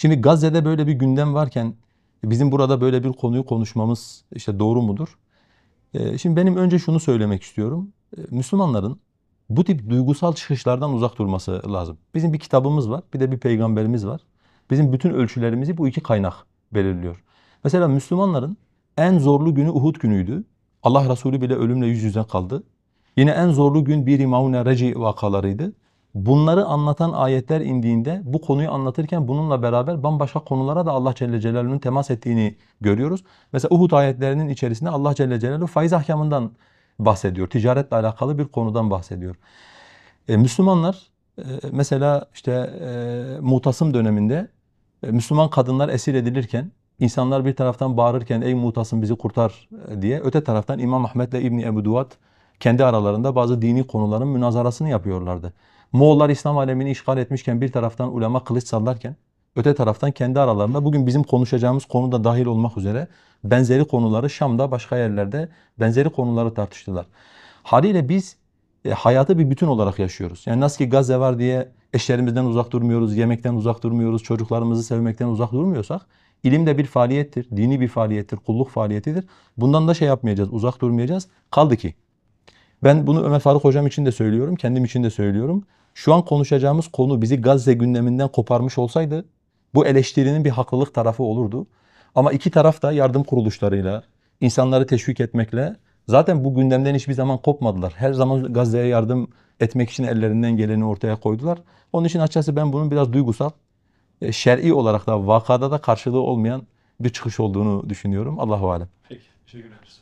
Şimdi Gazze'de böyle bir gündem varken bizim burada böyle bir konuyu konuşmamız işte doğru mudur? Ee, şimdi benim önce şunu söylemek istiyorum. Ee, Müslümanların bu tip duygusal çıkışlardan uzak durması lazım. Bizim bir kitabımız var, bir de bir peygamberimiz var. Bizim bütün ölçülerimizi bu iki kaynak belirliyor. Mesela Müslümanların en zorlu günü Uhud günüydü. Allah Resulü bile ölümle yüz yüze kaldı. Yine en zorlu gün bir imamune reci vakalarıydı. Bunları anlatan ayetler indiğinde bu konuyu anlatırken bununla beraber bambaşka konulara da Allah Celle Celaluhu'nun temas ettiğini görüyoruz. Mesela Uhud ayetlerinin içerisinde Allah Celle Celaluhu faiz ahkamından bahsediyor. Ticaretle alakalı bir konudan bahsediyor. E, Müslümanlar e, mesela işte e, Mutasım döneminde e, Müslüman kadınlar esir edilirken insanlar bir taraftan bağırırken ey Mutasım bizi kurtar e, diye öte taraftan İmam Ahmed ile İbni Ebu Duat kendi aralarında bazı dini konuların münazarasını yapıyorlardı. Moğollar İslam alemini işgal etmişken bir taraftan ulema kılıç sallarken öte taraftan kendi aralarında bugün bizim konuşacağımız konuda dahil olmak üzere benzeri konuları Şam'da başka yerlerde benzeri konuları tartıştılar. Haliyle biz e, hayatı bir bütün olarak yaşıyoruz. Yani nasıl ki Gazze var diye eşlerimizden uzak durmuyoruz, yemekten uzak durmuyoruz, çocuklarımızı sevmekten uzak durmuyorsak ilim de bir faaliyettir, dini bir faaliyettir, kulluk faaliyetidir. Bundan da şey yapmayacağız, uzak durmayacağız. Kaldı ki ben bunu Ömer Faruk hocam için de söylüyorum, kendim için de söylüyorum. Şu an konuşacağımız konu bizi Gazze gündeminden koparmış olsaydı bu eleştirinin bir haklılık tarafı olurdu. Ama iki taraf da yardım kuruluşlarıyla, insanları teşvik etmekle zaten bu gündemden hiçbir zaman kopmadılar. Her zaman Gazze'ye yardım etmek için ellerinden geleni ortaya koydular. Onun için açıkçası ben bunun biraz duygusal, e, şer'i olarak da vakada da karşılığı olmayan bir çıkış olduğunu düşünüyorum. Allahu alem. Peki, teşekkür ederiz.